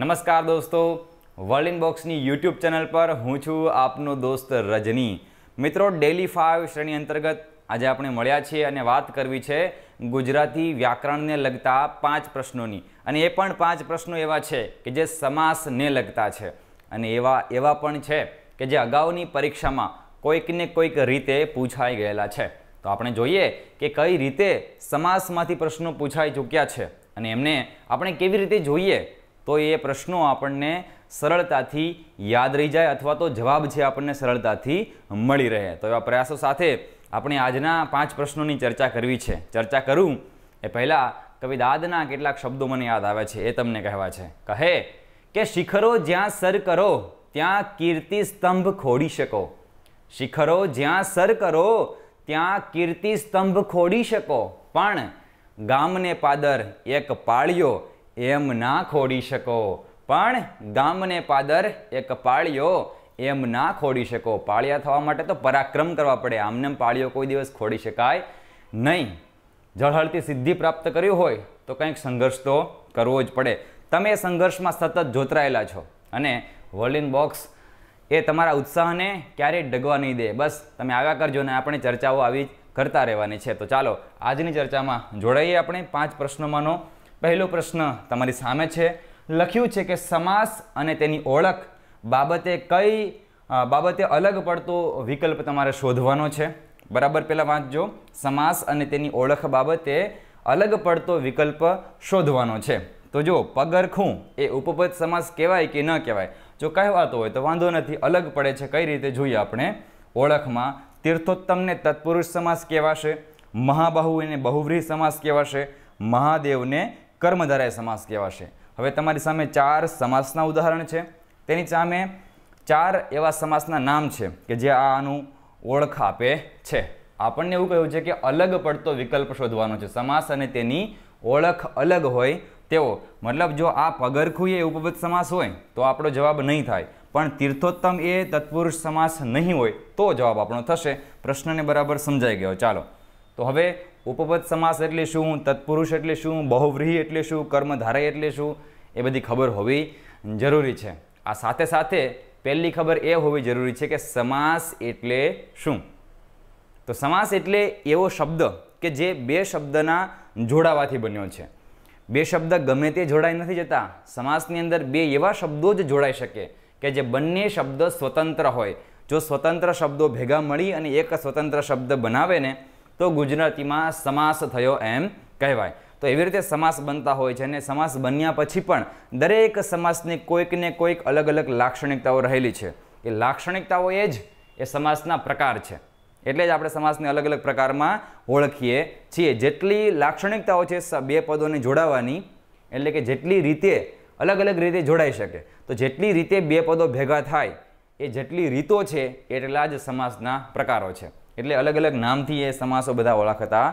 નમસ્કાર દોસ્તો વર્લ્ડ બોક્સની યુટ્યુબ ચેનલ પર હું છું આપનો દોસ્ત રજની મિત્રો ડેલી ફાઇવ શ્રેણી અંતર્ગત આજે આપણે મળ્યા છીએ અને વાત કરવી છે ગુજરાતી વ્યાકરણને લગતા પાંચ પ્રશ્નોની અને એ પણ પાંચ પ્રશ્નો એવા છે કે જે સમાસને લગતા છે અને એવા એવા પણ છે કે જે અગાઉની પરીક્ષામાં કોઈકને કોઈક રીતે પૂછાઈ ગયેલા છે તો આપણે જોઈએ કે કઈ રીતે સમાસમાંથી પ્રશ્નો પૂછાઈ ચૂક્યા છે અને એમને આપણે કેવી રીતે જોઈએ તો એ પ્રશ્નો આપણને સરળતાથી યાદ રહી જાય અથવા તો જવાબ છે આપણને સરળતાથી મળી રહે તો એવા પ્રયાસો સાથે આપણે આજના પાંચ પ્રશ્નોની ચર્ચા કરવી છે ચર્ચા કરું એ પહેલાં દાદના કેટલાક શબ્દો મને યાદ આવે છે એ તમને કહેવા છે કહે કે શિખરો જ્યાં સર કરો ત્યાં કીર્તિ સ્તંભ ખોડી શકો શિખરો જ્યાં સર કરો ત્યાં કીર્તિ સ્તંભ ખોડી શકો પણ ગામને પાદર એક પાળ્યો એમ ના ખોડી શકો પણ ગામને પાદર એક પાળ્યો એમ ના ખોડી શકો પાળિયા થવા માટે તો પરાક્રમ કરવા પડે આમને પાળિયો કોઈ દિવસ ખોડી શકાય નહીં જળહળતી સિદ્ધિ પ્રાપ્ત કર્યું હોય તો કંઈક સંઘર્ષ તો કરવો જ પડે તમે સંઘર્ષમાં સતત જોતરાયેલા છો અને વર્લ્ડ બોક્સ એ તમારા ઉત્સાહને ક્યારેય ડગવા નહીં દે બસ તમે આગા કરજો ને આપણે ચર્ચાઓ આવી કરતા રહેવાની છે તો ચાલો આજની ચર્ચામાં જોડાઈએ આપણે પાંચ પ્રશ્નોમાંનો પહેલો પ્રશ્ન તમારી સામે છે લખ્યું છે કે સમાસ અને તેની ઓળખ બાબતે કઈ બાબતે અલગ પડતો વિકલ્પ તમારે શોધવાનો છે બરાબર પહેલાં વાંચજો સમાસ અને તેની ઓળખ બાબતે અલગ પડતો વિકલ્પ શોધવાનો છે તો જો પગરખું એ ઉપપદ સમાસ કહેવાય કે ન કહેવાય જો કહેવાતો હોય તો વાંધો નથી અલગ પડે છે કઈ રીતે જોઈએ આપણે ઓળખમાં તીર્થોત્તમને તત્પુરુષ સમાસ કહેવાશે મહાબાહુ એને બહુવ્રીહ સમાસ કહેવાશે મહાદેવને કર્મધારય સમાસ કહેવાશે હવે તમારી સામે ચાર સમાસના ઉદાહરણ છે તેની સામે ચાર એવા સમાસના નામ છે કે જે આનું ઓળખ આપે છે આપણને એવું કહ્યું છે કે અલગ પડતો વિકલ્પ શોધવાનો છે સમાસ અને તેની ઓળખ અલગ હોય તેવો મતલબ જો આ પગરખું એ ઉપપદ સમાસ હોય તો આપણો જવાબ નહીં થાય પણ તીર્થોત્તમ એ તત્પુરુષ સમાસ નહીં હોય તો જવાબ આપણો થશે પ્રશ્નને બરાબર સમજાઈ ગયો ચાલો તો હવે ઉપપદ સમાસ એટલે શું તત્પુરુષ એટલે શું બહુવ્રીહી એટલે શું કર્મધારય એટલે શું એ બધી ખબર હોવી જરૂરી છે આ સાથે સાથે પહેલી ખબર એ હોવી જરૂરી છે કે સમાસ એટલે શું તો સમાસ એટલે એવો શબ્દ કે જે બે શબ્દના જોડાવાથી બન્યો છે બે શબ્દ ગમે તે જોડાઈ નથી જતા સમાસની અંદર બે એવા શબ્દો જ જોડાઈ શકે કે જે બંને શબ્દ સ્વતંત્ર હોય જો સ્વતંત્ર શબ્દો ભેગા મળી અને એક સ્વતંત્ર શબ્દ બનાવે ને તો ગુજરાતીમાં સમાસ થયો એમ કહેવાય તો એવી રીતે સમાસ બનતા હોય છે અને સમાસ બન્યા પછી પણ દરેક સમાસની કોઈક ને કોઈક અલગ અલગ લાક્ષણિકતાઓ રહેલી છે એ લાક્ષણિકતાઓ એ જ એ સમાસના પ્રકાર છે એટલે જ આપણે સમાસને અલગ અલગ પ્રકારમાં ઓળખીએ છીએ જેટલી લાક્ષણિકતાઓ છે બે પદોને જોડાવાની એટલે કે જેટલી રીતે અલગ અલગ રીતે જોડાઈ શકે તો જેટલી રીતે બે પદો ભેગા થાય એ જેટલી રીતો છે એટલા જ સમાસના પ્રકારો છે એટલે અલગ અલગ નામથી એ સમાસો બધા ઓળખાતા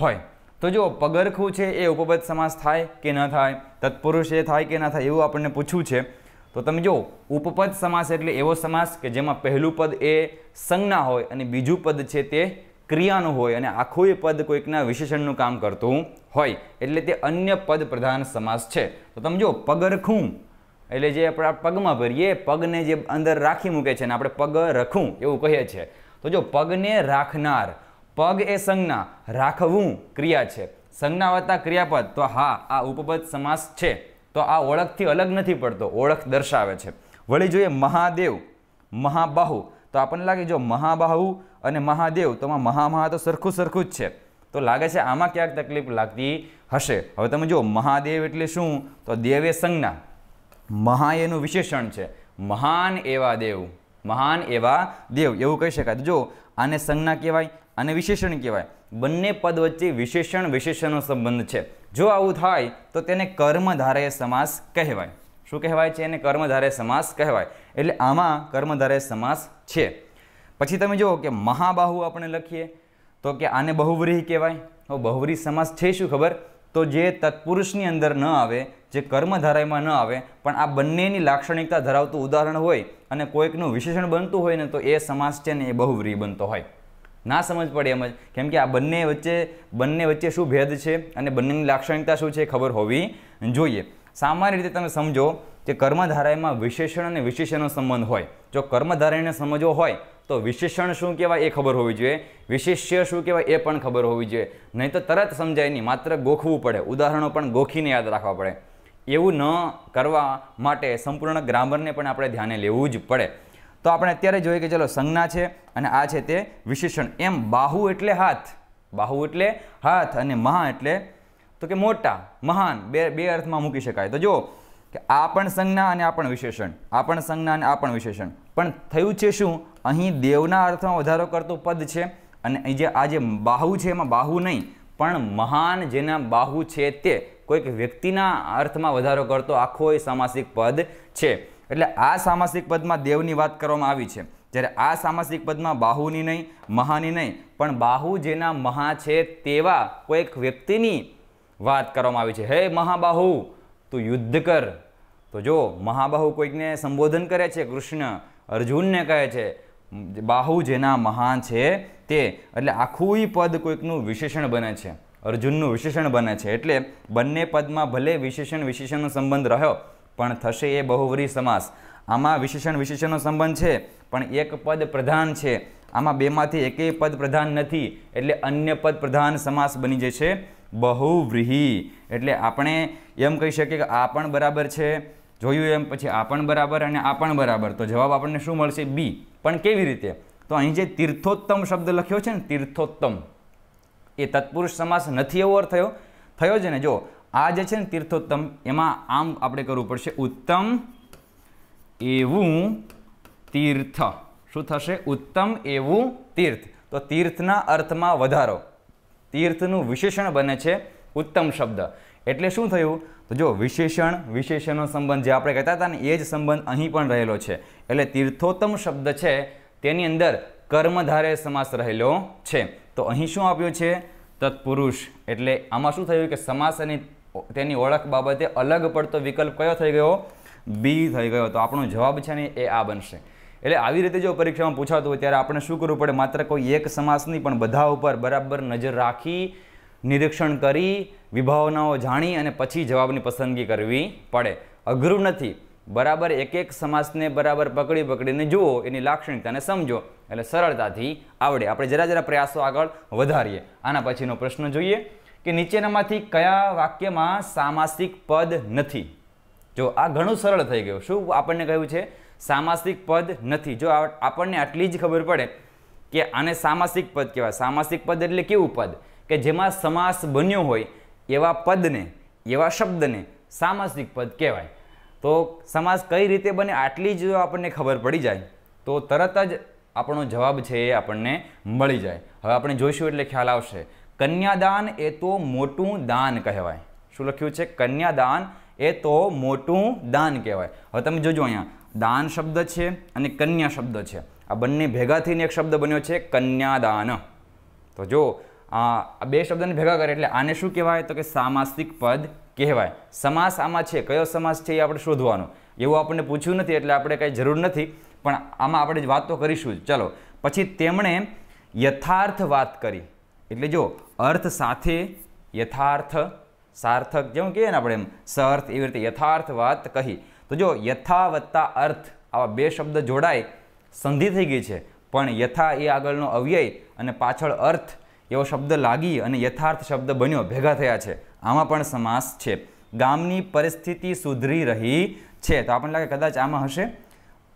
હોય તો જો પગરખું છે એ ઉપપદ સમાસ થાય કે ન થાય તત્પુરુષ એ થાય કે ન થાય એવું આપણને પૂછ્યું છે તો તમે જો ઉપપદ સમાસ એટલે એવો સમાસ કે જેમાં પહેલું પદ એ સંજ્ઞા હોય અને બીજું પદ છે તે ક્રિયાનું હોય અને આખું એ પદ કોઈકના વિશેષણનું કામ કરતું હોય એટલે તે અન્ય પદ પ્રધાન સમાસ છે તો તમે જો પગરખું એટલે જે આપણા પગમાં ભરીએ પગને જે અંદર રાખી મૂકે છે ને આપણે પગ રખું એવું કહીએ છીએ તો જો પગને રાખનાર પગ એ સંજ્ઞા રાખવું ક્રિયા છે સંજ્ઞા વત્તા ક્રિયાપદ તો હા આ ઉપપદ સમાસ છે તો આ ઓળખથી અલગ નથી પડતો ઓળખ દર્શાવે છે વળી જોઈએ મહાદેવ મહાબાહુ તો આપણને લાગે જો મહાબાહુ અને મહાદેવ તો મહામહા તો સરખું સરખું જ છે તો લાગે છે આમાં ક્યાંક તકલીફ લાગતી હશે હવે તમે જો મહાદેવ એટલે શું તો દેવે સંજ્ઞા મહા એનું વિશેષણ છે મહાન એવા દેવ મહાન એવા દેવ એવું કહી શકાય જો આને સંજ્ઞા કહેવાય અને વિશેષણ કહેવાય બંને પદ વચ્ચે વિશેષણ વિશેષણનો સંબંધ છે જો આવું થાય તો તેને કર્મધારે સમાસ કહેવાય શું કહેવાય છે એને કર્મધારે સમાસ કહેવાય એટલે આમાં કર્મધારે સમાસ છે પછી તમે જુઓ કે મહાબાહુ આપણે લખીએ તો કે આને બહુવ્રીહી કહેવાય બહુવ્રી સમાસ છે શું ખબર તો જે તત્પુરુષની અંદર ન આવે જે કર્મધારાયમાં ન આવે પણ આ બંનેની લાક્ષણિકતા ધરાવતું ઉદાહરણ હોય અને કોઈકનું વિશેષણ બનતું હોય ને તો એ સમાસ છે ને એ બહુવ્રી બનતો હોય ના સમજ પડે એમ જ કેમ કે આ બંને વચ્ચે બંને વચ્ચે શું ભેદ છે અને બંનેની લાક્ષણિકતા શું છે ખબર હોવી જોઈએ સામાન્ય રીતે તમે સમજો કે કર્મધારાયમાં વિશેષણ અને વિશેષણનો સંબંધ હોય જો કર્મધારાયને સમજવો હોય તો વિશેષણ શું કહેવાય એ ખબર હોવી જોઈએ વિશેષ્ય શું કહેવાય એ પણ ખબર હોવી જોઈએ નહીં તો તરત સમજાય નહીં માત્ર ગોખવું પડે ઉદાહરણો પણ ગોખીને યાદ રાખવા પડે એવું ન કરવા માટે સંપૂર્ણ ગ્રામરને પણ આપણે ધ્યાને લેવું જ પડે તો આપણે અત્યારે જોઈએ કે ચલો સંજ્ઞા છે અને આ છે તે વિશેષણ એમ બાહુ એટલે હાથ બાહુ એટલે હાથ અને મહા એટલે તો કે મોટા મહાન બે બે અર્થમાં મૂકી શકાય તો જો કે આ પણ સંજ્ઞા અને આ પણ વિશેષણ આ પણ સંજ્ઞા અને આ પણ વિશેષણ પણ થયું છે શું અહીં દેવના અર્થમાં વધારો કરતું પદ છે અને અહીં જે આ જે બાહુ છે એમાં બાહુ નહીં પણ મહાન જેના બાહુ છે તે કોઈક વ્યક્તિના અર્થમાં વધારો કરતો આખો એ સામાસિક પદ છે એટલે આ સામાસિક પદમાં દેવની વાત કરવામાં આવી છે જ્યારે આ સામાસિક પદમાં બાહુની નહીં મહાની નહીં પણ બાહુ જેના મહા છે તેવા કોઈક વ્યક્તિની વાત કરવામાં આવી છે હે મહાબાહુ તું યુદ્ધ કર તો જો મહાબાહુ કોઈકને સંબોધન કરે છે કૃષ્ણ અર્જુનને કહે છે બાહુ જેના મહાન છે તે એટલે આખું પદ કોઈકનું વિશેષણ બને છે અર્જુનનું વિશેષણ બને છે એટલે બંને પદમાં ભલે વિશેષણ વિશેષણનો સંબંધ રહ્યો પણ થશે એ બહુવરી સમાસ આમાં વિશેષણ વિશેષણનો સંબંધ છે પણ એક પદ પ્રધાન છે આમાં બેમાંથી એકેય પદ પ્રધાન નથી એટલે અન્ય પદ પ્રધાન સમાસ બની જશે બહુવ્રીહી એટલે આપણે એમ કહી શકીએ કે આ પણ બરાબર છે જોયું એમ પછી આ પણ બરાબર અને આ પણ બરાબર તો જવાબ આપણને શું મળશે બી પણ કેવી રીતે તો અહીં જે તીર્થોત્તમ શબ્દ લખ્યો છે ને તીર્થોત્તમ એ તત્પુરુષ સમાસ નથી એવો થયો થયો છે ને જો આ જે છે ને તીર્થોત્તમ એમાં આમ આપણે કરવું પડશે ઉત્તમ એવું તીર્થ શું થશે ઉત્તમ એવું તીર્થ તો તીર્થના અર્થમાં વધારો તીર્થનું વિશેષણ બને છે ઉત્તમ શબ્દ એટલે શું થયું તો જો વિશેષણ વિશેષણનો સંબંધ જે આપણે કહેતા હતા ને એ જ સંબંધ અહીં પણ રહેલો છે એટલે તીર્થોત્તમ શબ્દ છે તેની અંદર કર્મધારે સમાસ રહેલો છે તો અહીં શું આપ્યું છે તત્પુરુષ એટલે આમાં શું થયું કે સમાસ અને તેની ઓળખ બાબતે અલગ પડતો વિકલ્પ કયો થઈ ગયો બી થઈ ગયો તો આપણો જવાબ છે ને એ આ બનશે એટલે આવી રીતે જો પરીક્ષામાં પૂછાતું હોય ત્યારે આપણે શું કરવું પડે માત્ર કોઈ એક સમાસની પણ બધા ઉપર બરાબર નજર રાખી નિરીક્ષણ કરી વિભાવનાઓ જાણી અને પછી જવાબની પસંદગી કરવી પડે અઘરું નથી બરાબર એક એક સમાસને બરાબર પકડી પકડીને જુઓ એની લાક્ષણિકતાને સમજો એટલે સરળતાથી આવડે આપણે જરા જરા પ્રયાસો આગળ વધારીએ આના પછીનો પ્રશ્ન જોઈએ કે નીચેનામાંથી કયા વાક્યમાં સામાસિક પદ નથી જો આ ઘણું સરળ થઈ ગયું શું આપણને કહ્યું છે સામાસિક પદ નથી જો આપણને આટલી જ ખબર પડે કે આને સામાસિક પદ કહેવાય સામાસિક પદ એટલે કેવું પદ કે જેમાં સમાસ બન્યો હોય એવા પદને એવા શબ્દને સામાસિક પદ કહેવાય તો સમાસ કઈ રીતે બને આટલી જ આપણને ખબર પડી જાય તો તરત જ આપણો જવાબ છે એ આપણને મળી જાય હવે આપણે જોઈશું એટલે ખ્યાલ આવશે કન્યાદાન એ તો મોટું દાન કહેવાય શું લખ્યું છે કન્યાદાન એ તો મોટું દાન કહેવાય હવે તમે જોજો અહીંયા દાન શબ્દ છે અને કન્યા શબ્દ છે આ બંને ભેગા થઈને એક શબ્દ બન્યો છે કન્યાદાન તો જો આ બે શબ્દને ભેગા કરે એટલે આને શું કહેવાય તો કે સામાસિક પદ કહેવાય સમાસ આમાં છે કયો સમાસ છે એ આપણે શોધવાનો એવું આપણને પૂછ્યું નથી એટલે આપણે કંઈ જરૂર નથી પણ આમાં આપણે વાત તો કરીશું જ ચલો પછી તેમણે યથાર્થ વાત કરી એટલે જો અર્થ સાથે યથાર્થ સાર્થક જેવું કહીએ ને આપણે એમ સર્થ એવી રીતે યથાર્થ વાત કહી તો જો યથા વત્તા અર્થ આવા બે શબ્દ જોડાય સંધિ થઈ ગઈ છે પણ યથા એ આગળનો અવ્યય અને પાછળ અર્થ એવો શબ્દ લાગી અને યથાર્થ શબ્દ બન્યો ભેગા થયા છે આમાં પણ સમાસ છે ગામની પરિસ્થિતિ સુધરી રહી છે તો આપણને લાગે કદાચ આમાં હશે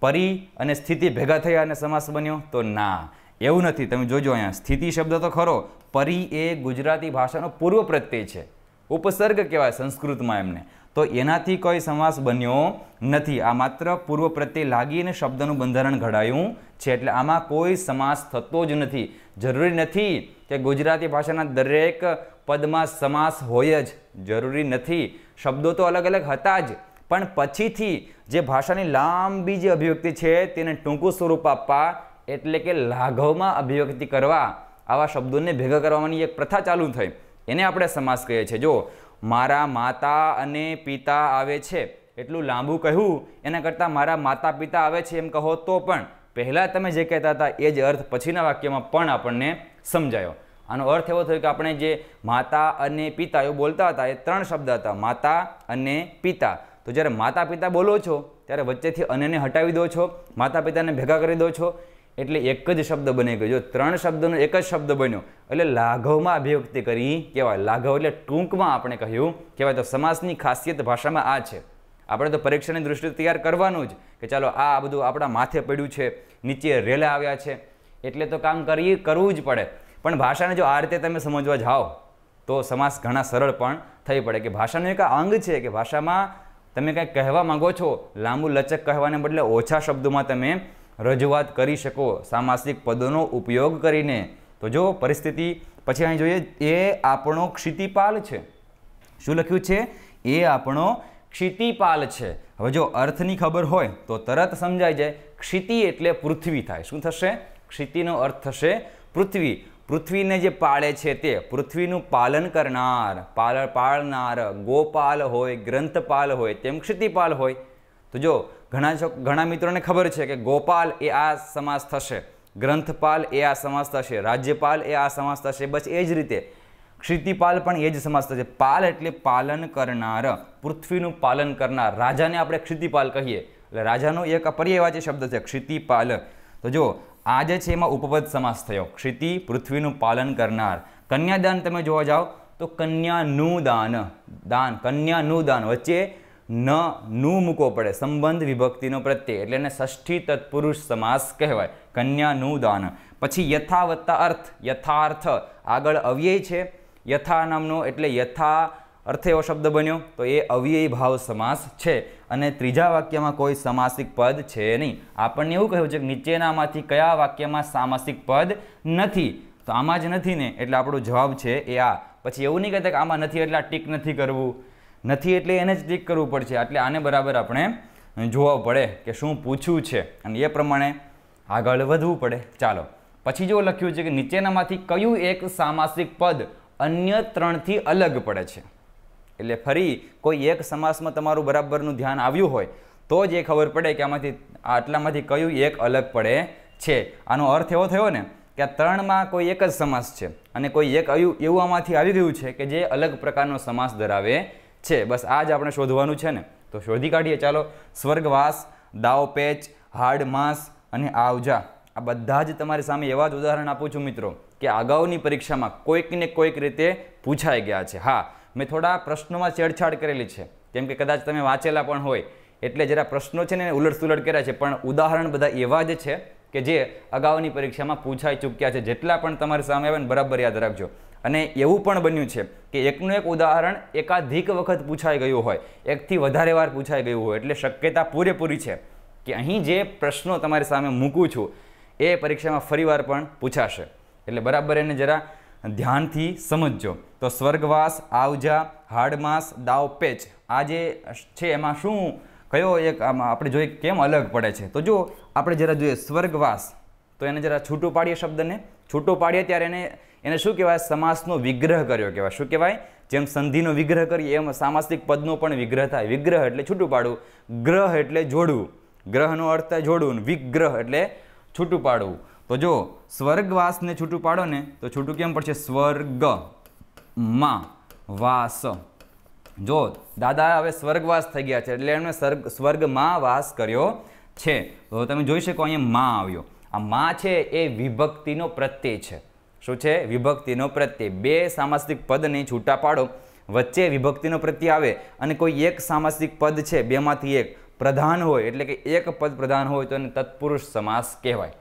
પરી અને સ્થિતિ ભેગા થયા અને સમાસ બન્યો તો ના એવું નથી તમે જોજો અહીંયા સ્થિતિ શબ્દ તો ખરો પરી એ ગુજરાતી ભાષાનો પૂર્વ પ્રત્યય છે ઉપસર્ગ કહેવાય સંસ્કૃતમાં એમને તો એનાથી કોઈ સમાસ બન્યો નથી આ માત્ર પૂર્વ પ્રત્યે લાગીને શબ્દનું બંધારણ ઘડાયું છે એટલે આમાં કોઈ સમાસ થતો જ નથી જરૂરી નથી કે ગુજરાતી ભાષાના દરેક પદમાં સમાસ હોય જ જરૂરી નથી શબ્દો તો અલગ અલગ હતા જ પણ પછીથી જે ભાષાની લાંબી જે અભિવ્યક્તિ છે તેને ટૂંકું સ્વરૂપ આપવા એટલે કે લાઘવમાં અભિવ્યક્તિ કરવા આવા શબ્દોને ભેગા કરવાની એક પ્રથા ચાલુ થઈ એને આપણે સમાસ કહીએ છીએ જો મારા માતા અને પિતા આવે છે એટલું લાંબુ કહ્યું એના કરતાં મારા માતા પિતા આવે છે એમ કહો તો પણ પહેલાં તમે જે કહેતા હતા એ જ અર્થ પછીના વાક્યમાં પણ આપણને સમજાયો આનો અર્થ એવો થયો કે આપણે જે માતા અને પિતા એવું બોલતા હતા એ ત્રણ શબ્દ હતા માતા અને પિતા તો જ્યારે માતા પિતા બોલો છો ત્યારે વચ્ચેથી અન્યને હટાવી દો છો માતા પિતાને ભેગા કરી દો છો એટલે એક જ શબ્દ બની ગયો જો ત્રણ શબ્દનો એક જ શબ્દ બન્યો એટલે લાઘવમાં અભિવ્યક્તિ કરી કહેવાય લાઘવ એટલે ટૂંકમાં આપણે કહ્યું કહેવાય તો સમાસની ખાસિયત ભાષામાં આ છે આપણે તો પરીક્ષાની દૃષ્ટિએ તૈયાર કરવાનું જ કે ચાલો આ બધું આપણા માથે પડ્યું છે નીચે રેલા આવ્યા છે એટલે તો કામ કરી કરવું જ પડે પણ ભાષાને જો આ રીતે તમે સમજવા જાઓ તો સમાસ ઘણા સરળ પણ થઈ પડે કે ભાષાનું એક અંગ છે કે ભાષામાં તમે કંઈક કહેવા માગો છો લાંબુ લચક કહેવાને બદલે ઓછા શબ્દોમાં તમે રજૂઆત કરી શકો સામાસિક પદોનો ઉપયોગ કરીને તો જો પરિસ્થિતિ પછી અહીં જોઈએ એ આપણો ક્ષિતિપાલ છે શું લખ્યું છે એ આપણો ક્ષિતિપાલ છે હવે જો અર્થની ખબર હોય તો તરત સમજાય જાય ક્ષિતિ એટલે પૃથ્વી થાય શું થશે ક્ષિતિનો અર્થ થશે પૃથ્વી પૃથ્વીને જે પાળે છે તે પૃથ્વીનું પાલન કરનાર પાલ પાળનાર ગોપાલ હોય ગ્રંથપાલ હોય તેમ ક્ષિતિપાલ હોય તો જો ઘણા ઘણા મિત્રોને ખબર છે કે ગોપાલ એ આ સમાસ થશે ગ્રંથપાલ એ આ સમાસ થશે રાજ્યપાલ એ આ સમાસ થશે બસ એ જ રીતે ક્ષિતિપાલ પણ એ જ સમાસ થશે પાલ એટલે પાલન કરનાર પૃથ્વીનું પાલન કરનાર રાજાને આપણે ક્ષિતિપાલ કહીએ એટલે રાજાનો એક અપર્યવાચી શબ્દ છે ક્ષિતિપાલ તો જો આ જે છે એમાં ઉપપદ સમાસ થયો ક્ષિતિ પૃથ્વીનું પાલન કરનાર કન્યાદાન તમે જોવા જાઓ તો કન્યાનું દાન દાન કન્યાનું દાન વચ્ચે ન નું મૂકવો પડે સંબંધ વિભક્તિનો પ્રત્યે એટલે એને ષષ્ઠી તત્પુરુષ સમાસ કહેવાય કન્યાનું દાન પછી યથા વત્તા અર્થ યથાર્થ આગળ અવ્યય છે યથા નામનો એટલે યથા અર્થે એવો શબ્દ બન્યો તો એ અવ્યય ભાવ સમાસ છે અને ત્રીજા વાક્યમાં કોઈ સામાસિક પદ છે નહીં આપણને એવું કહ્યું છે કે નીચેનામાંથી કયા વાક્યમાં સામાસિક પદ નથી તો આમાં જ નથી ને એટલે આપણો જવાબ છે એ આ પછી એવું નહીં કહેતા કે આમાં નથી એટલે ટીક નથી કરવું નથી એટલે એને જ ટીક કરવું પડશે એટલે આને બરાબર આપણે જોવા પડે કે શું પૂછ્યું છે અને એ પ્રમાણે આગળ વધવું પડે ચાલો પછી જો લખ્યું છે કે નીચેનામાંથી કયું એક સામાસિક પદ અન્ય ત્રણથી અલગ પડે છે એટલે ફરી કોઈ એક સમાસમાં તમારું બરાબરનું ધ્યાન આવ્યું હોય તો જ એ ખબર પડે કે આમાંથી આટલામાંથી કયું એક અલગ પડે છે આનો અર્થ એવો થયો ને કે આ ત્રણમાં કોઈ એક જ સમાસ છે અને કોઈ એક એવું આમાંથી આવી ગયું છે કે જે અલગ પ્રકારનો સમાસ ધરાવે છે બસ આ જ આપણે શોધવાનું છે ને તો શોધી કાઢીએ ચાલો સ્વર્ગવાસ દાવ પેચ હાડ માંસ અને આવજા આ બધા જ તમારી સામે એવા જ ઉદાહરણ આપું છું મિત્રો કે અગાઉની પરીક્ષામાં કોઈકને કોઈક રીતે પૂછાઈ ગયા છે હા મેં થોડા પ્રશ્નોમાં છેડછાડ કરેલી છે કેમ કે કદાચ તમે વાંચેલા પણ હોય એટલે જરા પ્રશ્નો છે ને એને ઉલટસુલટ કર્યા છે પણ ઉદાહરણ બધા એવા જ છે કે જે અગાઉની પરીક્ષામાં પૂછાઈ ચૂક્યા છે જેટલા પણ તમારી સામે આવે ને બરાબર યાદ રાખજો અને એવું પણ બન્યું છે કે એકનું એક ઉદાહરણ એકાધિક વખત પૂછાઈ ગયું હોય એકથી વધારે વાર પૂછાઈ ગયું હોય એટલે શક્યતા પૂરેપૂરી છે કે અહીં જે પ્રશ્નો તમારી સામે મૂકું છું એ પરીક્ષામાં ફરીવાર પણ પૂછાશે એટલે બરાબર એને જરા ધ્યાનથી સમજજો તો સ્વર્ગવાસ આવજા હાડમાસ દાવ પેચ આ જે છે એમાં શું કયો એક આમાં આપણે જોઈએ કેમ અલગ પડે છે તો જો આપણે જરા જોઈએ સ્વર્ગવાસ તો એને જરા છૂટું પાડીએ શબ્દને છૂટું પાડીએ ત્યારે એને એને શું કહેવાય સમાસનો વિગ્રહ કર્યો કહેવાય શું કહેવાય જેમ સંધિનો વિગ્રહ કરીએ એમ સામાસિક પદનો પણ વિગ્રહ થાય વિગ્રહ એટલે છૂટું પાડવું ગ્રહ એટલે જોડવું ગ્રહનો અર્થ જોડવું વિગ્રહ એટલે છૂટું પાડવું તો જો સ્વર્ગવાસને છૂટું પાડો ને તો છૂટું કેમ પડશે સ્વર્ગ માં વાસ જો દાદા હવે સ્વર્ગવાસ થઈ ગયા છે એટલે એમણે સ્વર્ગ સ્વર્ગમાં વાસ કર્યો છે તો તમે જોઈ શકો અહીંયા માં આવ્યો આ માં છે એ વિભક્તિનો પ્રત્યય છે શું છે વિભક્તિનો પ્રત્યય બે સામાસિક પદને છૂટા પાડો વચ્ચે વિભક્તિનો પ્રત્યય આવે અને કોઈ એક સામાસિક પદ છે બેમાંથી એક પ્રધાન હોય એટલે કે એક પદ પ્રધાન હોય તો એને તત્પુરુષ સમાસ કહેવાય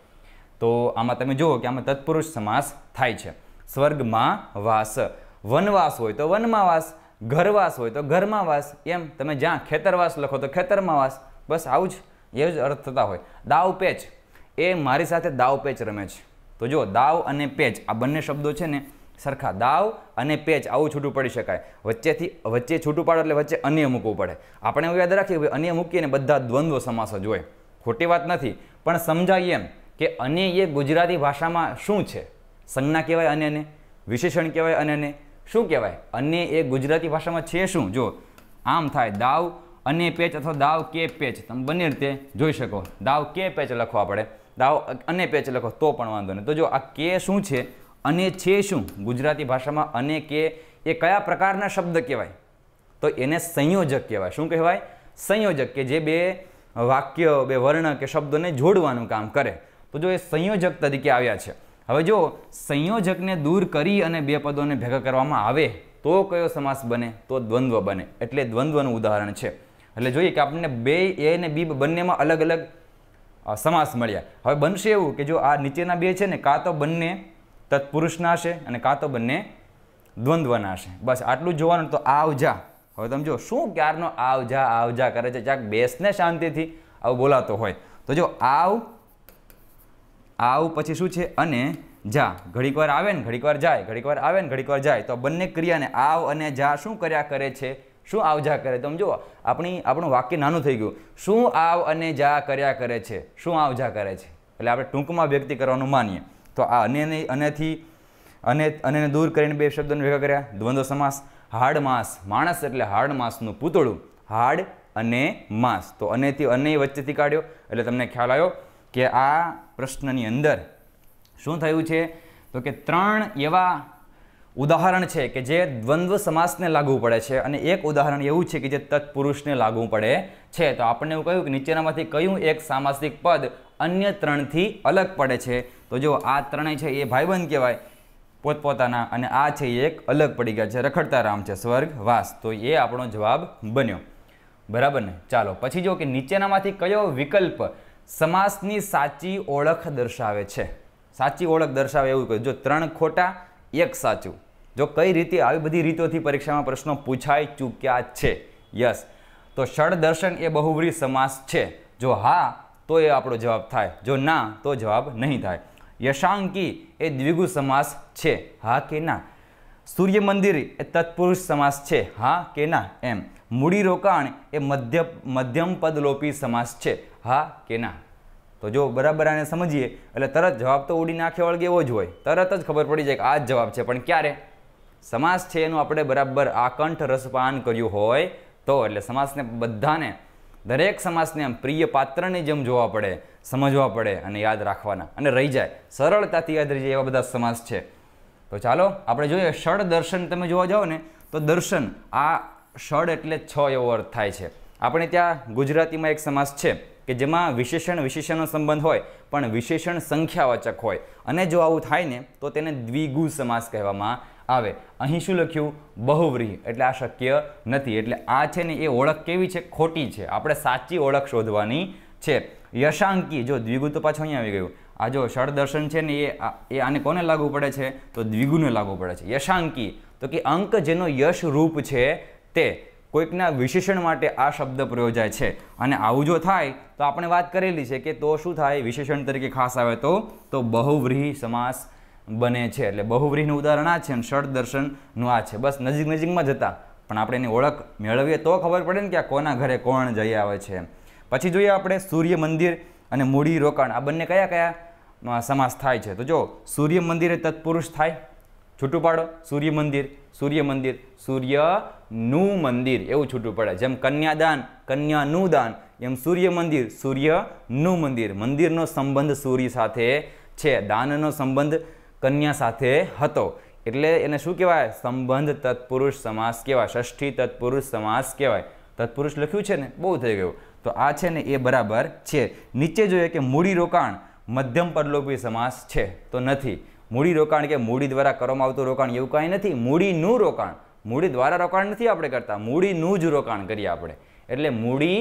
તો આમાં તમે જુઓ કે આમાં તત્પુરુષ સમાસ થાય છે સ્વર્ગમાં વાસ વનવાસ હોય તો વનમાં વાસ ઘરવાસ હોય તો ઘરમાં વાસ એમ તમે જ્યાં ખેતરવાસ લખો તો ખેતરમાં વાસ બસ આવું જ એ જ અર્થ થતા હોય દાવ પેચ એ મારી સાથે દાવ પેચ રમે છે તો જો દાવ અને પેચ આ બંને શબ્દો છે ને સરખા દાવ અને પેચ આવું છૂટું પડી શકાય વચ્ચેથી વચ્ચે છૂટું પાડો એટલે વચ્ચે અન્ય મૂકવું પડે આપણે એવું યાદ રાખીએ ભાઈ અન્ય મૂકીએ ને બધા દ્વંદ્વ સમાસ જ હોય ખોટી વાત નથી પણ સમજાય એમ કે અન્ય એ ગુજરાતી ભાષામાં શું છે સંજ્ઞા કહેવાય અન્યને વિશેષણ કહેવાય અન્યને શું કહેવાય અન્ય એ ગુજરાતી ભાષામાં છે શું જો આમ થાય દાવ અને પેચ અથવા દાવ કે પેચ તમે બંને રીતે જોઈ શકો દાવ કે પેચ લખવા પડે દાવ અને પેચ લખો તો પણ વાંધો નહીં તો જો આ કે શું છે અને છે શું ગુજરાતી ભાષામાં અને કે એ કયા પ્રકારના શબ્દ કહેવાય તો એને સંયોજક કહેવાય શું કહેવાય સંયોજક કે જે બે વાક્ય બે વર્ણ કે શબ્દોને જોડવાનું કામ કરે તો જો એ સંયોજક તરીકે આવ્યા છે હવે જો સંયોજકને દૂર કરી અને બે પદોને ભેગા કરવામાં આવે તો કયો સમાસ બને તો દ્વંદ્વ બને એટલે દ્વંદ્વનું ઉદાહરણ છે એટલે જોઈએ કે આપણને બે એ અને બી બંનેમાં અલગ અલગ સમાસ મળ્યા હવે બનશે એવું કે જો આ નીચેના બે છે ને કાં તો બંને તત્પુરુષના હશે અને કાં તો બંને દ્વંદ્વના હશે બસ આટલું જોવાનું તો આવજા હવે તમે જો શું ક્યારનો આવજા આવજા કરે છે ક્યાંક બેસને શાંતિથી આવું બોલાતો હોય તો જો આવ આવ પછી શું છે અને જા ઘડીક વાર આવે ને ઘડીક વાર જાય ઘડીક વાર આવે ને ઘડીક વાર જાય તો બંને ક્રિયાને આવ અને જા શું કર્યા કરે છે શું આવ જા કરે તમે જુઓ આપણી આપણું વાક્ય નાનું થઈ ગયું શું આવ અને જા કર્યા કરે છે શું આવ જા કરે છે એટલે આપણે ટૂંકમાં વ્યક્તિ કરવાનું માનીએ તો આ અને અનેથી અને અને દૂર કરીને બે શબ્દોને ભેગા કર્યા દ્વંદ્વ સમાસ હાડ માસ માણસ એટલે હાડ માસનું પૂતળું હાડ અને માસ તો અનેથી અને વચ્ચેથી કાઢ્યો એટલે તમને ખ્યાલ આવ્યો કે આ પ્રશ્નની અંદર શું થયું છે તો કે ત્રણ એવા ઉદાહરણ છે કે જે દ્વંદ્વ સમાસને લાગુ પડે છે અને એક ઉદાહરણ એવું છે કે જે તત્પુરુષને લાગુ પડે છે તો આપણને એવું કહ્યું કે નીચેનામાંથી કયું એક સામાસિક પદ અન્ય ત્રણથી અલગ પડે છે તો જો આ ત્રણેય છે એ ભાઈબંધ કહેવાય પોતપોતાના અને આ છે એ એક અલગ પડી ગયા છે રખડતા રામ છે સ્વર્ગવાસ તો એ આપણો જવાબ બન્યો બરાબર ને ચાલો પછી જો કે નીચેનામાંથી કયો વિકલ્પ સમાસની સાચી ઓળખ દર્શાવે છે સાચી ઓળખ દર્શાવે એવું કહ્યું જો ત્રણ ખોટા એક સાચું જો કઈ રીતે આવી બધી રીતોથી પરીક્ષામાં પ્રશ્નો પૂછાઈ ચૂક્યા છે યસ તો દર્શન એ બહુવ્રી સમાસ છે જો હા તો એ આપણો જવાબ થાય જો ના તો જવાબ નહીં થાય યશાંકી એ દ્વિગુ સમાસ છે હા કે ના સૂર્ય મંદિર એ તત્પુરુષ સમાસ છે હા કે ના એમ મૂડી રોકાણ એ મધ્ય મધ્યમ પદલોપી સમાસ છે હા કે ના તો જો બરાબર આને સમજીએ એટલે તરત જવાબ તો ઉડી નાખે વળગે એવો જ હોય તરત જ ખબર પડી જાય કે આ જ જવાબ છે પણ ક્યારે સમાસ છે એનું આપણે બરાબર આકંઠ રસપાન કર્યું હોય તો એટલે સમાસને બધાને દરેક સમાસને આમ પ્રિય પાત્રની જેમ જોવા પડે સમજવા પડે અને યાદ રાખવાના અને રહી જાય સરળતાથી યાદ રહી જાય એવા બધા સમાસ છે તો ચાલો આપણે જોઈએ ષડ દર્શન તમે જોવા જાઓ ને તો દર્શન આ ષડ એટલે છ એવો અર્થ થાય છે આપણે ત્યાં ગુજરાતીમાં એક સમાસ છે કે જેમાં વિશેષણ વિશેષણનો સંબંધ હોય પણ વિશેષણ સંખ્યાવાચક હોય અને જો આવું થાય ને તો તેને દ્વિગુ સમાસ કહેવામાં આવે અહીં શું લખ્યું બહુવ્રીહી એટલે આ શક્ય નથી એટલે આ છે ને એ ઓળખ કેવી છે ખોટી છે આપણે સાચી ઓળખ શોધવાની છે યશાંકી જો દ્વિગુ તો પાછું અહીં આવી ગયું આ જો ષડદર્શન છે ને એ એ આને કોને લાગુ પડે છે તો દ્વિગુને લાગુ પડે છે યશાંકી તો કે અંક જેનો યશ રૂપ છે તે કોઈકના વિશેષણ માટે આ શબ્દ પ્રયોજાય છે અને આવું જો થાય તો આપણે વાત કરેલી છે કે તો શું થાય વિશેષણ તરીકે ખાસ આવે તો તો બહુવ્રીહી સમાસ બને છે એટલે બહુવ્રીહનું ઉદાહરણ આ છે અને ષડ દર્શનનું આ છે બસ નજીક નજીકમાં જતા પણ આપણે એની ઓળખ મેળવીએ તો ખબર પડે ને કે આ કોના ઘરે કોણ જઈ આવે છે પછી જોઈએ આપણે સૂર્ય મંદિર અને મૂડી રોકાણ આ બંને કયા કયા સમાસ થાય છે તો જો સૂર્ય મંદિરે તત્પુરુષ થાય છૂટું પાડો સૂર્ય મંદિર સૂર્ય મંદિર સૂર્યનું મંદિર એવું છૂટું પડે જેમ કન્યાદાન કન્યાનું દાન એમ સૂર્ય મંદિર સૂર્યનું મંદિર મંદિરનો સંબંધ સૂર્ય સાથે છે દાનનો સંબંધ કન્યા સાથે હતો એટલે એને શું કહેવાય સંબંધ તત્પુરુષ સમાસ કહેવાય ષષ્ઠી તત્પુરુષ સમાસ કહેવાય તત્પુરુષ લખ્યું છે ને બહુ થઈ ગયું તો આ છે ને એ બરાબર છે નીચે જોઈએ કે મૂડી રોકાણ મધ્યમ પરલોપી સમાસ છે તો નથી મૂડી રોકાણ કે મૂડી દ્વારા કરવામાં આવતું રોકાણ એવું કાંઈ નથી મૂડીનું રોકાણ મૂડી દ્વારા રોકાણ નથી આપણે કરતા મૂડીનું જ રોકાણ કરીએ આપણે એટલે મૂડી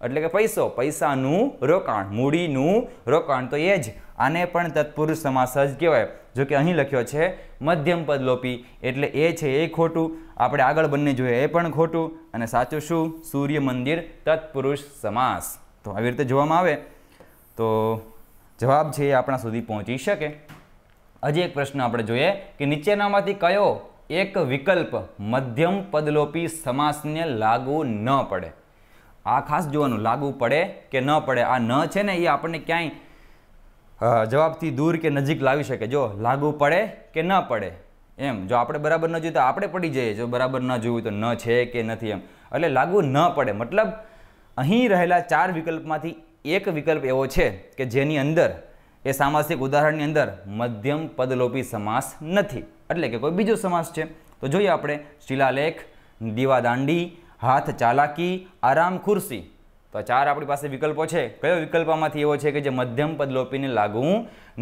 એટલે કે પૈસો પૈસાનું રોકાણ મૂડીનું રોકાણ તો એ જ આને પણ તત્પુરુષ સમાસ જ કહેવાય જો કે અહીં લખ્યો છે મધ્યમ પદ લોપી એટલે એ છે એ ખોટું આપણે આગળ બંને જોઈએ એ પણ ખોટું અને સાચું શું સૂર્ય મંદિર તત્પુરુષ સમાસ તો આવી રીતે જોવામાં આવે તો જવાબ છે એ આપણા સુધી પહોંચી શકે હજી એક પ્રશ્ન આપણે જોઈએ કે નીચેનામાંથી કયો એક વિકલ્પ મધ્યમ પદલોપી સમાસને લાગુ ન પડે આ ખાસ જોવાનું લાગુ પડે કે ન પડે આ ન છે ને એ આપણને ક્યાંય જવાબથી દૂર કે નજીક લાવી શકે જો લાગુ પડે કે ન પડે એમ જો આપણે બરાબર ન જોઈએ તો આપણે પડી જઈએ જો બરાબર ન જોયું તો ન છે કે નથી એમ એટલે લાગુ ન પડે મતલબ અહીં રહેલા ચાર વિકલ્પમાંથી એક વિકલ્પ એવો છે કે જેની અંદર એ સામાસિક ઉદાહરણની અંદર મધ્યમ પદલોપી સમાસ નથી એટલે કે કોઈ બીજો સમાસ છે તો જોઈએ આપણે શિલાલેખ દીવાદાંડી હાથ ચાલાકી આરામ ખુરશી તો ચાર આપણી પાસે વિકલ્પો છે કયો વિકલ્પમાંથી એવો છે કે જે મધ્યમ પદલોપીને લાગુ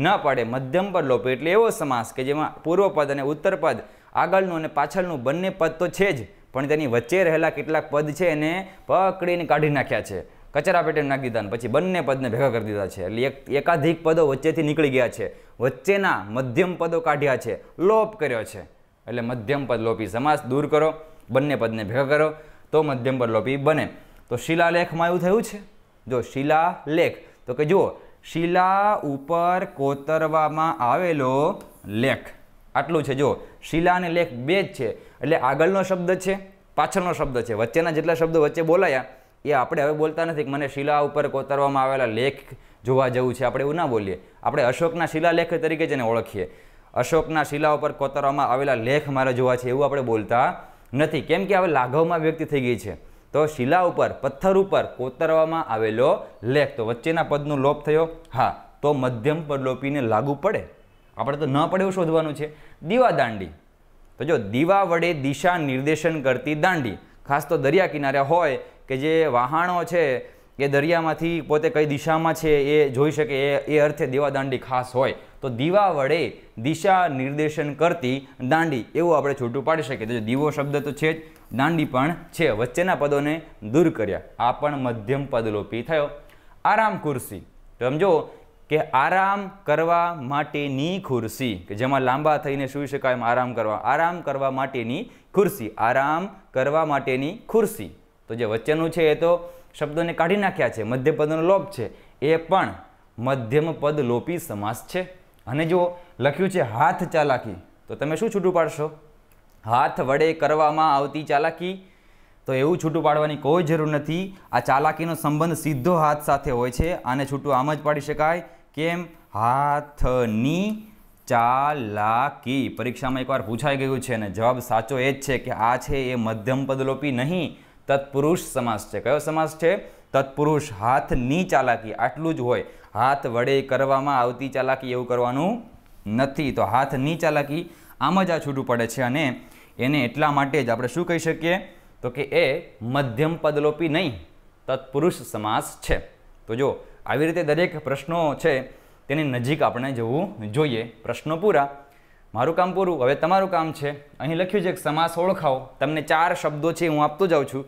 ન પડે મધ્યમ પદલોપી એટલે એવો સમાસ કે જેમાં પૂર્વ પદ અને ઉત્તર પદ આગળનું અને પાછળનું બંને પદ તો છે જ પણ તેની વચ્ચે રહેલા કેટલાક પદ છે એને પકડીને કાઢી નાખ્યા છે કચરા પેટીમાં નાખી દીધા પછી બંને પદને ભેગા કરી દીધા છે એટલે એકાધિક પદો વચ્ચેથી નીકળી ગયા છે વચ્ચેના મધ્યમ પદો કાઢ્યા છે લોપ કર્યો છે એટલે મધ્યમ પદ લોપી સમાસ દૂર કરો બંને પદને ભેગા કરો તો મધ્યમ પદ લોપી બને તો શિલાલેખમાં એવું થયું છે જો શિલાલેખ તો કે જુઓ શિલા ઉપર કોતરવામાં આવેલો લેખ આટલું છે જો શિલા અને લેખ બે જ છે એટલે આગળનો શબ્દ છે પાછળનો શબ્દ છે વચ્ચેના જેટલા શબ્દો વચ્ચે બોલાયા એ આપણે હવે બોલતા નથી કે મને શિલા ઉપર કોતરવામાં આવેલા લેખ જોવા જવું છે આપણે એવું ના બોલીએ આપણે અશોકના શિલાલેખ તરીકે જ એને ઓળખીએ અશોકના શિલા ઉપર કોતરવામાં આવેલા લેખ મારે જોવા છે એવું આપણે બોલતા નથી કેમ કે હવે લાઘવમાં વ્યક્તિ થઈ ગઈ છે તો શિલા ઉપર પથ્થર ઉપર કોતરવામાં આવેલો લેખ તો વચ્ચેના પદનો લોપ થયો હા તો મધ્યમ પદ લોપીને લાગુ પડે આપણે તો ન પડે એવું શોધવાનું છે દીવા દાંડી તો જો દીવા વડે દિશા નિર્દેશન કરતી દાંડી ખાસ તો દરિયા કિનારે હોય કે જે વહાણો છે એ દરિયામાંથી પોતે કઈ દિશામાં છે એ જોઈ શકે એ એ અર્થે દેવાદાંડી ખાસ હોય તો દીવા વડે દિશા નિર્દેશન કરતી દાંડી એવું આપણે છૂટું પાડી શકીએ તો દીવો શબ્દ તો છે જ દાંડી પણ છે વચ્ચેના પદોને દૂર કર્યા આ પણ મધ્યમ પદલોપી થયો આરામ ખુરશી સમજો કે આરામ કરવા માટેની ખુરશી કે જેમાં લાંબા થઈને સુઈ શકાય એમ આરામ કરવા આરામ કરવા માટેની ખુરશી આરામ કરવા માટેની ખુરશી તો જે વચ્ચેનું છે એ તો શબ્દોને કાઢી નાખ્યા છે મધ્યપદનો લોપ છે એ પણ મધ્યમ પદ લોપી સમાસ છે અને જો લખ્યું છે હાથ ચાલાકી તો તમે શું છૂટું પાડશો હાથ વડે કરવામાં આવતી ચાલાકી તો એવું છૂટું પાડવાની કોઈ જરૂર નથી આ ચાલાકીનો સંબંધ સીધો હાથ સાથે હોય છે આને છૂટું આમ જ પાડી શકાય કેમ હાથની ચાલાકી પરીક્ષામાં એકવાર પૂછાઈ ગયું છે અને જવાબ સાચો એ જ છે કે આ છે એ મધ્યમ પદ લોપી નહીં તત્પુરુષ સમાસ છે કયો સમાસ છે તત્પુરુષ હાથની ચાલાકી આટલું જ હોય હાથ વડે કરવામાં આવતી ચાલાકી એવું કરવાનું નથી તો હાથની ચાલાકી આમ જ આ છૂટું પડે છે અને એને એટલા માટે જ આપણે શું કહી શકીએ તો કે એ મધ્યમ પદલોપી નહીં તત્પુરુષ સમાસ છે તો જો આવી રીતે દરેક પ્રશ્નો છે તેની નજીક આપણે જવું જોઈએ પ્રશ્નો પૂરા મારું કામ પૂરું હવે તમારું કામ છે અહીં લખ્યું છે કે સમાસ ઓળખાવો તમને ચાર શબ્દો છે હું આપતો જાઉં છું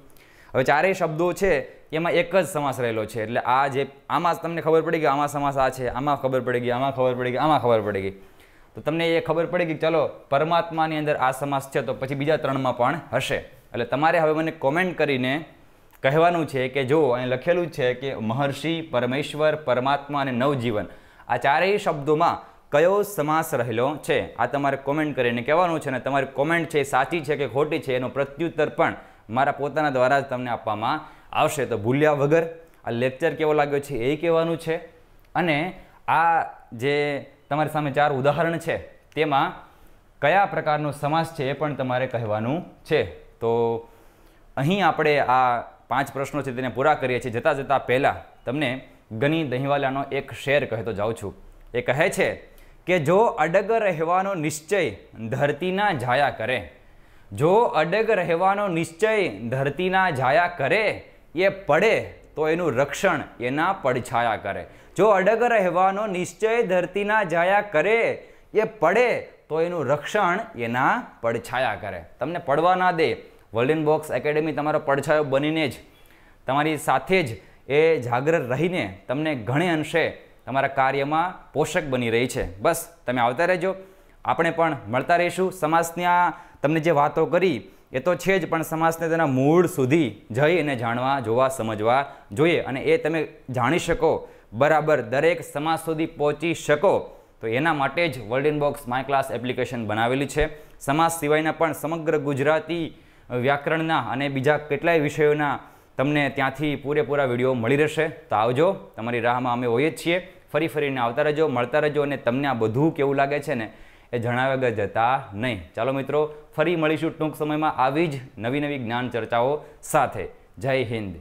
હવે ચારેય શબ્દો છે એમાં એક જ સમાસ રહેલો છે એટલે આ જે આમાં તમને ખબર પડી ગઈ આમાં સમાસ આ છે આમાં ખબર પડી ગઈ આમાં ખબર પડી ગઈ આમાં ખબર પડી ગઈ તો તમને એ ખબર પડી ગઈ ચલો પરમાત્માની અંદર આ સમાસ છે તો પછી બીજા ત્રણમાં પણ હશે એટલે તમારે હવે મને કોમેન્ટ કરીને કહેવાનું છે કે જો અહીં લખેલું છે કે મહર્ષિ પરમેશ્વર પરમાત્મા અને નવજીવન આ ચારેય શબ્દોમાં કયો સમાસ રહેલો છે આ તમારે કોમેન્ટ કરીને કહેવાનું છે અને તમારી કોમેન્ટ છે સાચી છે કે ખોટી છે એનો પ્રત્યુત્તર પણ મારા પોતાના દ્વારા જ તમને આપવામાં આવશે તો ભૂલ્યા વગર આ લેક્ચર કેવો લાગ્યો છે એ કહેવાનું છે અને આ જે તમારી સામે ચાર ઉદાહરણ છે તેમાં કયા પ્રકારનો સમાસ છે એ પણ તમારે કહેવાનું છે તો અહીં આપણે આ પાંચ પ્રશ્નો છે તેને પૂરા કરીએ છીએ જતાં જતાં પહેલાં તમને ગની દહીંવાલાનો એક શેર કહેતો જાઉં છું એ કહે છે કે જો અડગ રહેવાનો નિશ્ચય ધરતીના જાયા કરે જો અડગ રહેવાનો નિશ્ચય ધરતીના જાયા કરે એ પડે તો એનું રક્ષણ એના પડછાયા કરે જો અડગ રહેવાનો નિશ્ચય ધરતીના જાયા કરે એ પડે તો એનું રક્ષણ એના પડછાયા કરે તમને પડવા ના દે વર્લ્ડન બોક્સ એકેડેમી તમારો પડછાયો બનીને જ તમારી સાથે જ એ જાગ્રત રહીને તમને ઘણે અંશે તમારા કાર્યમાં પોષક બની રહી છે બસ તમે આવતા રહેજો આપણે પણ મળતા રહીશું સમાજની આ તમને જે વાતો કરી એ તો છે જ પણ સમાજને તેના મૂળ સુધી જઈ અને જાણવા જોવા સમજવા જોઈએ અને એ તમે જાણી શકો બરાબર દરેક સમાજ સુધી પહોંચી શકો તો એના માટે જ world in box my class application બનાવેલી છે સમાજ સિવાયના પણ સમગ્ર ગુજરાતી વ્યાકરણના અને બીજા કેટલાય વિષયોના તમને ત્યાંથી પૂરેપૂરા વિડીયો મળી રહેશે તો આવજો તમારી રાહમાં અમે હોઈએ જ છીએ ફરી ફરીને આવતા રહેજો મળતા રહેજો અને તમને આ બધું કેવું લાગે છે ને એ જણાવ્યા વગર જતા નહીં ચાલો મિત્રો ફરી મળીશું ટૂંક સમયમાં આવી જ નવી નવી જ્ઞાન ચર્ચાઓ સાથે જય હિન્દ